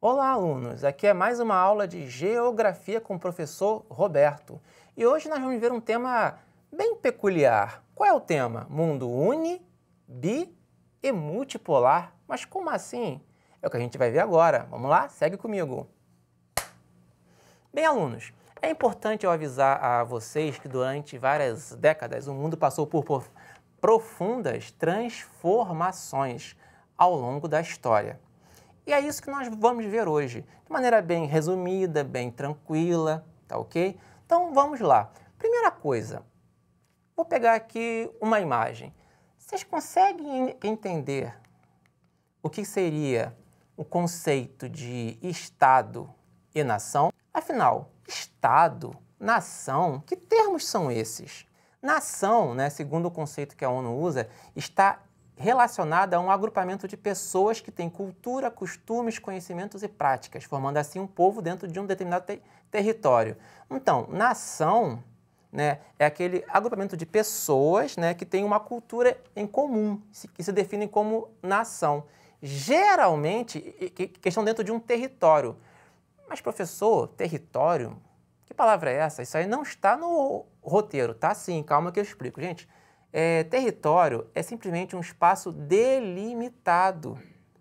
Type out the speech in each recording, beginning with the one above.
Olá, alunos! Aqui é mais uma aula de Geografia com o professor Roberto. E hoje nós vamos ver um tema bem peculiar. Qual é o tema? Mundo uni, bi e multipolar. Mas como assim? É o que a gente vai ver agora. Vamos lá? Segue comigo. Bem, alunos, é importante eu avisar a vocês que durante várias décadas o mundo passou por profundas transformações ao longo da história. E é isso que nós vamos ver hoje, de maneira bem resumida, bem tranquila, tá ok? Então vamos lá. Primeira coisa, vou pegar aqui uma imagem. Vocês conseguem entender o que seria o conceito de Estado e nação? Afinal, Estado, nação, que termos são esses? Nação, né, segundo o conceito que a ONU usa, está relacionada a um agrupamento de pessoas que têm cultura, costumes, conhecimentos e práticas, formando assim um povo dentro de um determinado te território. Então, nação né, é aquele agrupamento de pessoas né, que tem uma cultura em comum, que se definem como nação. Geralmente, que estão dentro de um território. Mas, professor, território? Que palavra é essa? Isso aí não está no roteiro, tá? Sim, calma que eu explico. Gente, é, território é simplesmente um espaço delimitado,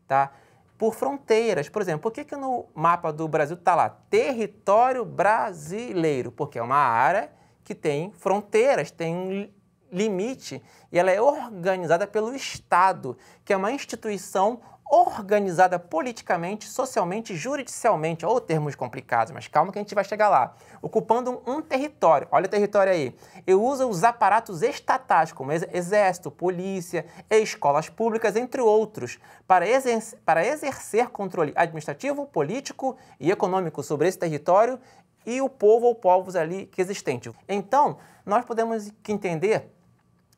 tá? Por fronteiras. Por exemplo, por que, que no mapa do Brasil está lá território brasileiro? Porque é uma área que tem fronteiras, tem um limite e ela é organizada pelo Estado, que é uma instituição organizada politicamente, socialmente, judicialmente, ou termos complicados, mas calma que a gente vai chegar lá, ocupando um, território. Olha o território aí. E usa os aparatos estatais, como exército, polícia, escolas públicas, entre outros, para, exercer, para exercer controle administrativo, político e econômico sobre esse território e o povo ou povos ali que existente. Então, nós podemos entender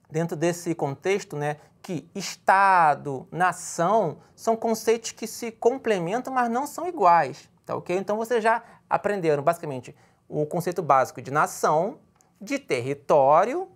dentro desse contexto, né, que Estado, nação, são conceitos que se complementam, mas não são iguais, tá ok? Então vocês já aprenderam, basicamente, o conceito básico de nação, de território,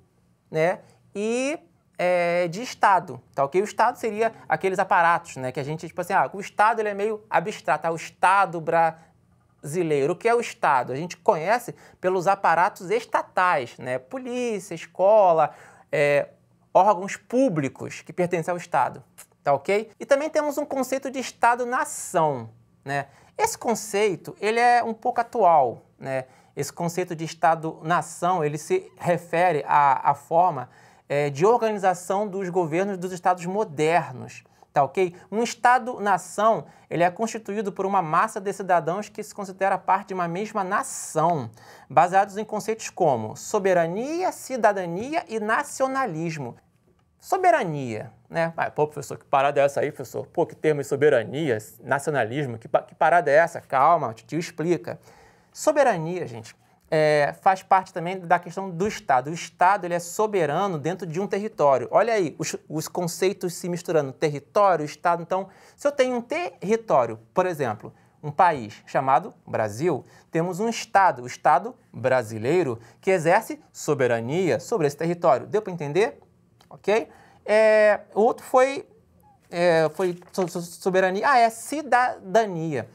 né, e é, de Estado, tá ok? O Estado seria aqueles aparatos, né, que a gente, tipo assim, ah, o Estado ele é meio abstrato, tá? o Estado brasileiro. O que é o Estado? A gente conhece pelos aparatos estatais, né, polícia, escola, é, órgãos públicos que pertencem ao Estado, tá ok? E também temos um conceito de Estado-nação, né? Esse conceito, ele é um pouco atual, né? Esse conceito de Estado-nação, ele se refere à, à forma é, de organização dos governos dos estados modernos, tá ok? Um Estado-nação, ele é constituído por uma massa de cidadãos que se considera parte de uma mesma nação, baseados em conceitos como soberania, cidadania e nacionalismo. Soberania, né? Ah, pô, professor, que parada é essa aí, professor? Pô, que termo é soberania, nacionalismo, que, que parada é essa? Calma, o tio explica. Soberania, gente, é, faz parte também da questão do Estado. O Estado ele é soberano dentro de um território. Olha aí os, os conceitos se misturando: território, Estado. Então, se eu tenho um território, por exemplo, um país chamado Brasil, temos um Estado, o Estado brasileiro, que exerce soberania sobre esse território. Deu para entender? Ok? É, outro foi, é, foi soberania. Ah, é cidadania.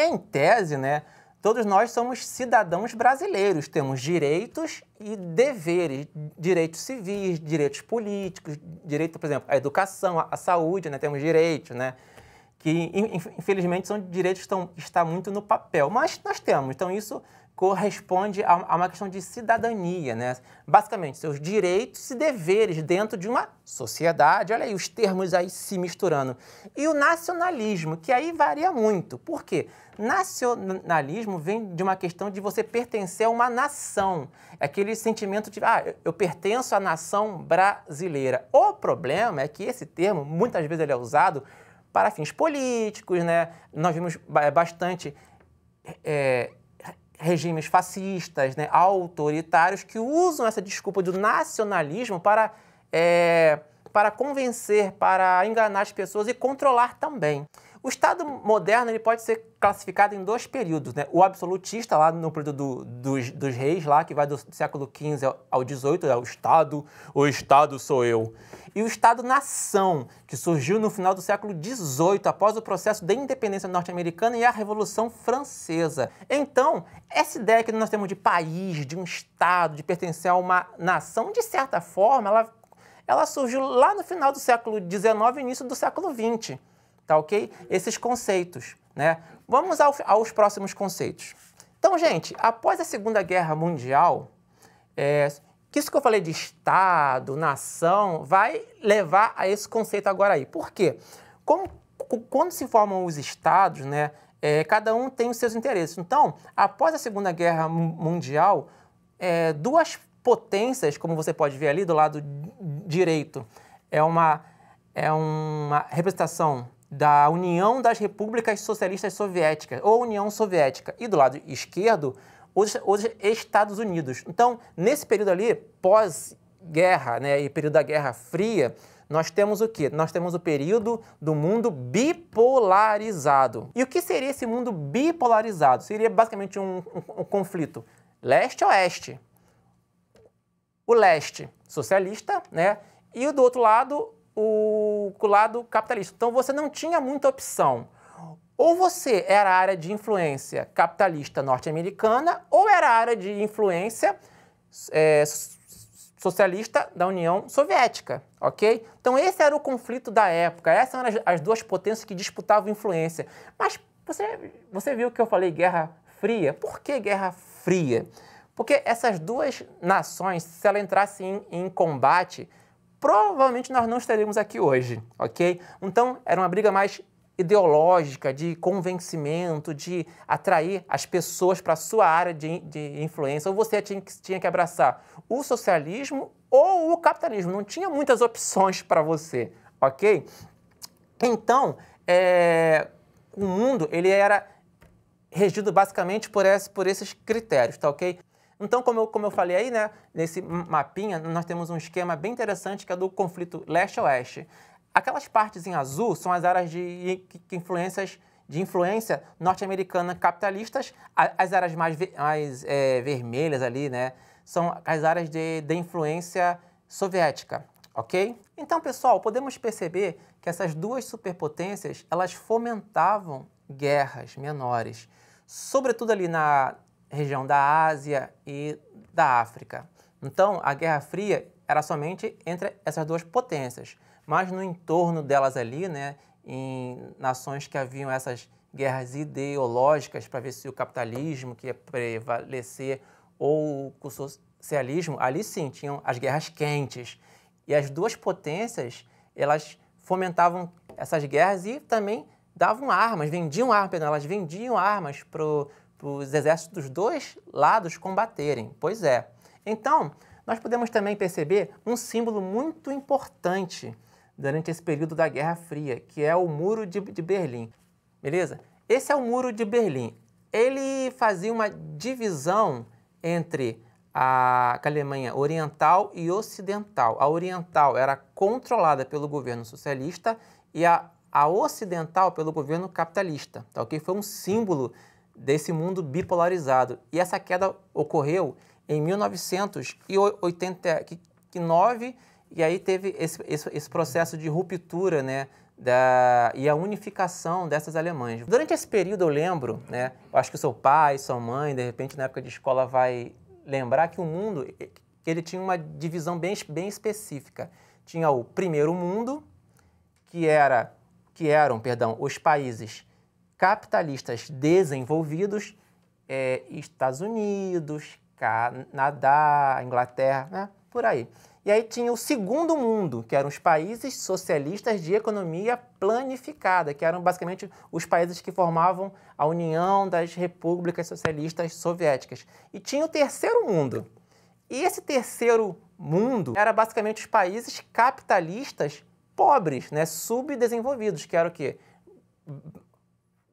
Em tese, né? Todos nós somos cidadãos brasileiros, temos direitos e deveres, direitos civis, direitos políticos, direito, por exemplo, à educação, à saúde, né? temos direitos, né? que infelizmente são direitos que estão, está muito no papel, mas nós temos. Então isso corresponde a, uma questão de cidadania, né? Basicamente, seus direitos e deveres dentro de uma sociedade. Olha aí os termos aí se misturando. E o nacionalismo, que aí varia muito. Por quê? Nacionalismo vem de uma questão de você pertencer a uma nação. É aquele sentimento de, ah, eu pertenço à nação brasileira. O problema é que esse termo, muitas vezes ele é usado para fins políticos, né? Nós vimos bastante é, regimes fascistas, né, autoritários, que usam essa desculpa do nacionalismo para, é, para convencer, para enganar as pessoas e controlar também. O Estado moderno ele pode ser classificado em dois períodos. Né? O absolutista, lá no período do, dos, dos, reis, lá que vai do século XV ao XVIII, é o Estado, o Estado sou eu. E o Estado-nação, que surgiu no final do século XVIII, após o processo da independência norte-americana e a Revolução Francesa. Então, essa ideia que nós temos de país, de um Estado, de pertencer a uma nação, de certa forma, ela, ela surgiu lá no final do século XIX e início do século XX tá ok? Esses conceitos, né? Vamos ao, aos próximos conceitos. Então, gente, após a Segunda Guerra Mundial, é, isso que eu falei de Estado, nação, vai levar a esse conceito agora aí. Por quê? Como, quando se formam os Estados, né, é, cada um tem os seus interesses. Então, após a Segunda Guerra Mundial, é, duas potências, como você pode ver ali do lado direito, é uma, é uma representação da União das Repúblicas Socialistas Soviéticas, ou União Soviética, e do lado esquerdo, os, os Estados Unidos. Então, nesse período ali, pós-guerra, né, e período da Guerra Fria, nós temos o quê? Nós temos o período do mundo bipolarizado. E o que seria esse mundo bipolarizado? Seria basicamente um, um, um conflito leste-oeste. O leste socialista, né? E do outro lado, o lado capitalista. Então você não tinha muita opção. Ou você era a área de influência capitalista norte-americana, ou era a área de influência é, socialista da União Soviética, ok? Então esse era o conflito da época, essas eram as, duas potências que disputavam influência. Mas você, você viu que eu falei Guerra Fria? Por que Guerra Fria? Porque essas duas nações, se elas entrassem em, em combate, provavelmente nós não estaremos aqui hoje, ok? Então, era uma briga mais ideológica, de convencimento, de atrair as pessoas para a sua área de, de, influência, ou você tinha que, tinha que abraçar o socialismo ou o capitalismo, não tinha muitas opções para você, ok? Então, é, o mundo ele era regido basicamente por, esse, por esses critérios, tá ok? Então, como eu, como eu falei aí, né, nesse mapinha, nós temos um esquema bem interessante que é do conflito leste-oeste. Aquelas partes em azul são as áreas de, influências de influência norte-americana capitalistas, as áreas mais, mais é, vermelhas ali, né, são as áreas de, de influência soviética, ok? Então, pessoal, podemos perceber que essas duas superpotências, elas fomentavam guerras menores, sobretudo ali na, região da Ásia e da África. Então, a Guerra Fria era somente entre essas duas potências, mas no entorno delas ali, né, em nações que haviam essas guerras ideológicas para ver se o capitalismo que ia prevalecer ou o socialismo, ali sim tinham as guerras quentes. E as duas potências, elas fomentavam essas guerras e também davam armas, vendiam armas, elas vendiam armas para os exércitos dos dois lados combaterem. Pois é. Então, nós podemos também perceber um símbolo muito importante durante esse período da Guerra Fria, que é o Muro de, de Berlim. Beleza? Esse é o Muro de Berlim. Ele fazia uma divisão entre a Alemanha Oriental e Ocidental. A Oriental era controlada pelo governo socialista e a, a Ocidental pelo governo capitalista. Tá, okay? Foi um símbolo desse mundo bipolarizado. E essa queda ocorreu em 1989 e aí teve esse, esse, esse processo de ruptura, né, da, e a unificação dessas alemãs. Durante esse período eu lembro, né, eu acho que o seu pai, sua mãe, de repente na época de escola vai lembrar que o mundo ele tinha uma divisão bem, bem específica. Tinha o primeiro mundo, que era que eram, perdão, os países capitalistas desenvolvidos, é, Estados Unidos, Canadá, Inglaterra, né? por aí. E aí tinha o segundo mundo, que eram os países socialistas de economia planificada, que eram basicamente os países que formavam a União das Repúblicas Socialistas Soviéticas. E tinha o terceiro mundo. E esse terceiro mundo era basicamente os países capitalistas pobres, né, subdesenvolvidos, que era o quê?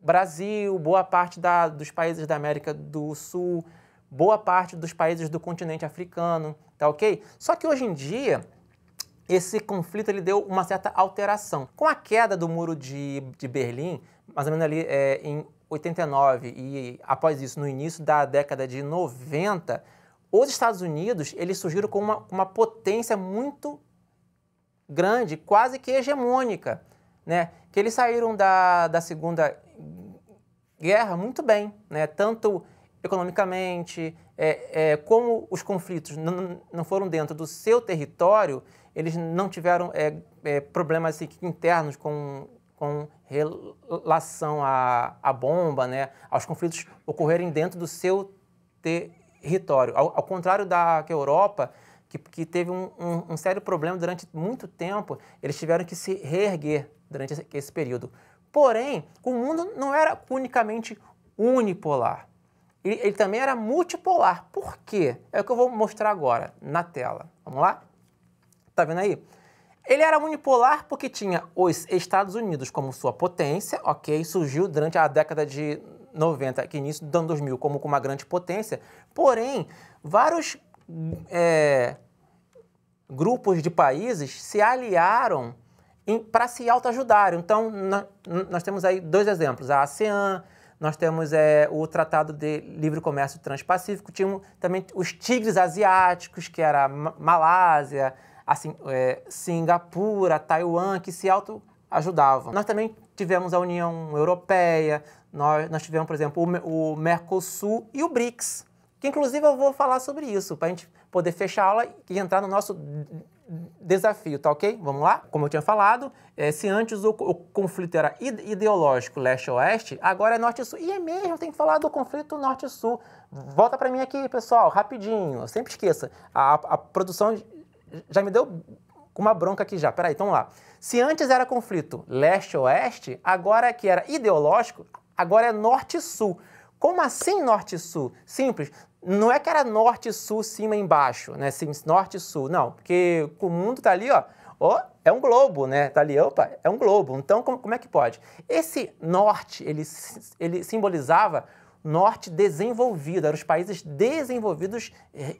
Brasil, boa parte da, dos países da América do Sul, boa parte dos países do continente africano, tá ok? Só que hoje em dia, esse conflito ele deu uma certa alteração. Com a queda do muro de, de Berlim, mais ou menos ali é, em 89 e após isso, no início da década de 90, os Estados Unidos eles surgiram com uma, uma potência muito grande, quase que hegemônica, né? Que eles saíram da, da Segunda guerra muito bem, né? tanto economicamente, é, é, como os conflitos não, não foram dentro do seu território, eles não tiveram é, é, problemas assim, internos com, com relação à, à bomba, né? aos conflitos ocorrerem dentro do seu território. Ao, ao contrário da que a Europa, que, que teve um, um, um sério problema durante muito tempo, eles tiveram que se reerguer durante esse, esse período. Porém, o mundo não era unicamente unipolar. Ele, ele, também era multipolar. Por quê? É o que eu vou mostrar agora na tela. Vamos lá? Tá vendo aí? Ele era unipolar porque tinha os Estados Unidos como sua potência, ok? Surgiu durante a década de 90, que início do ano 2000, como uma grande potência. Porém, vários é, grupos de países se aliaram para se autoajudar. Então, nós temos aí dois exemplos, a ASEAN, nós temos é, o Tratado de Livre Comércio Transpacífico, tínhamos também os tigres asiáticos, que era a Malásia, assim, é, Singapura, Taiwan, que se autoajudavam. Nós também tivemos a União Europeia, nós, nós tivemos, por exemplo, o, o Mercosul e o BRICS, que inclusive eu vou falar sobre isso, para a gente poder fechar a aula e entrar no nosso desafio, tá ok? Vamos lá? Como eu tinha falado, é, se antes o, o conflito era ideológico leste-oeste, agora é norte-sul. E é mesmo, tem que falar do conflito norte-sul. Volta para mim aqui, pessoal, rapidinho. Eu sempre esqueça. A, a produção já me deu uma bronca aqui já. Peraí, então lá. Se antes era conflito leste-oeste, agora que era ideológico, agora é norte-sul. Como assim norte-sul? Simples não é que era norte, sul, cima, embaixo, né? Norte, sul, não, porque o mundo tá ali, ó, ó, é um globo, né? Tá ali, opa, é um globo. Então, como, como é que pode? Esse norte, ele, ele simbolizava norte desenvolvido, eram os países desenvolvidos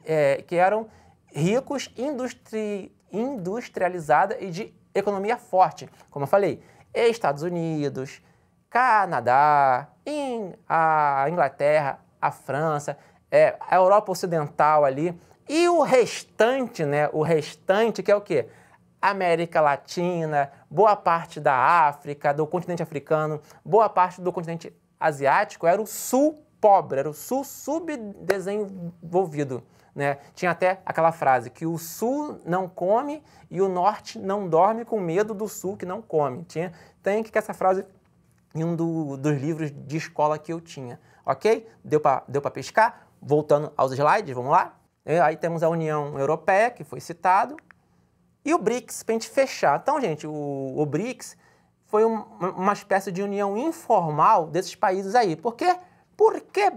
é, que eram ricos, industri, industrializada e de economia forte. Como eu falei, Estados Unidos, Canadá, a Inglaterra, a França, é, a Europa Ocidental ali, e o restante, né? O restante que é o quê? América Latina, boa parte da África, do continente africano, boa parte do continente asiático era o sul pobre, era o sul subdesenvolvido. Né? Tinha até aquela frase que o sul não come e o norte não dorme com medo do sul que não come. Tinha, tem que essa frase em um do, dos livros de escola que eu tinha. Ok? Deu para deu pescar? voltando aos slides, vamos lá? aí temos a União Europeia, que foi citado, e o BRICS, para a gente fechar. Então, gente, o, o BRICS foi um, uma espécie de união informal desses países aí. Por quê? Por que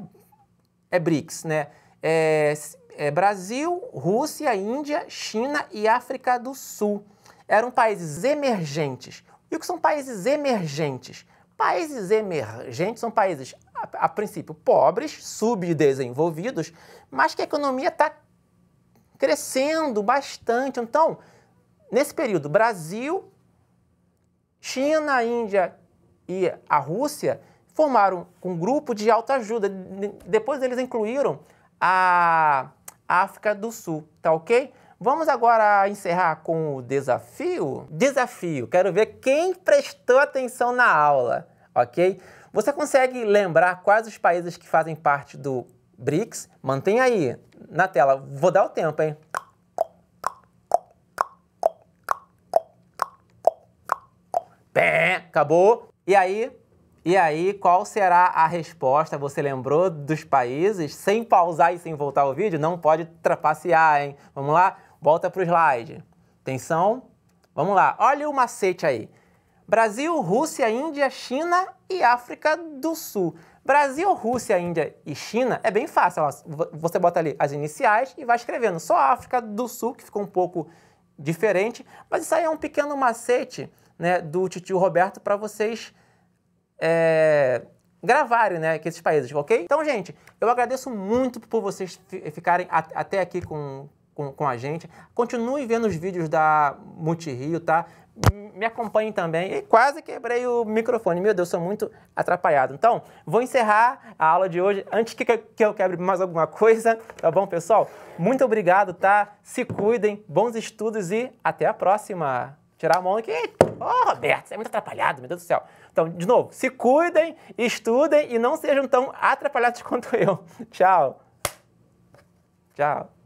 é BRICS, né? É, é Brasil, Rússia, Índia, China e África do Sul. Eram países emergentes. E o que são países emergentes? Países emergentes são países, a, a princípio, pobres, subdesenvolvidos, mas que a economia está crescendo bastante. Então, nesse período, Brasil, China, Índia e a Rússia formaram um grupo de alta ajuda. Depois eles incluíram a África do Sul, tá ok? Vamos agora encerrar com o desafio? Desafio, quero ver quem prestou atenção na aula, ok? Você consegue lembrar quais os países que fazem parte do BRICS? Mantém aí na tela, vou dar o tempo, hein? Pé, acabou. E aí, e aí, qual será a resposta? Você lembrou dos países? Sem pausar e sem voltar o vídeo? Não pode trapacear, hein? Vamos lá? Volta para o slide. Atenção. Vamos lá. Olha o macete aí. Brasil, Rússia, Índia, China e África do Sul. Brasil, Rússia, Índia e China é bem fácil. Você bota ali as iniciais e vai escrevendo. Só a África do Sul, que ficou um pouco diferente. Mas isso aí é um pequeno macete né, do tio Roberto para vocês é, gravarem né, esses países, ok? Então, gente, eu agradeço muito por vocês ficarem até aqui com, com, com a gente. Continue vendo os vídeos da Multirio, tá? me acompanhem também. E quase quebrei o microfone. Meu Deus, sou muito atrapalhado. Então, vou encerrar a aula de hoje antes que, que eu quebre mais alguma coisa. Tá bom, pessoal? Muito obrigado, tá? Se cuidem, bons estudos e até a próxima. Tirar a mão aqui. Ô, oh, Roberto, você é muito atrapalhado, meu Deus do céu. Então, de novo, se cuidem, estudem e não sejam tão atrapalhados quanto eu. Tchau. Tchau.